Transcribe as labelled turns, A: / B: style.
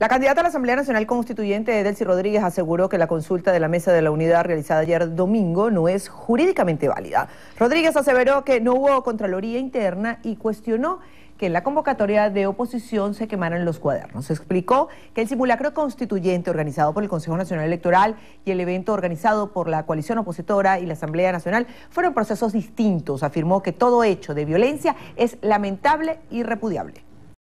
A: La candidata a la Asamblea Nacional Constituyente, Delcy Rodríguez, aseguró que la consulta de la Mesa de la Unidad realizada ayer domingo no es jurídicamente válida. Rodríguez aseveró que no hubo Contraloría Interna y cuestionó que en la convocatoria de oposición se quemaran los cuadernos. Explicó que el simulacro constituyente organizado por el Consejo Nacional Electoral y el evento organizado por la coalición opositora y la Asamblea Nacional fueron procesos distintos. Afirmó que todo hecho de violencia es lamentable y repudiable.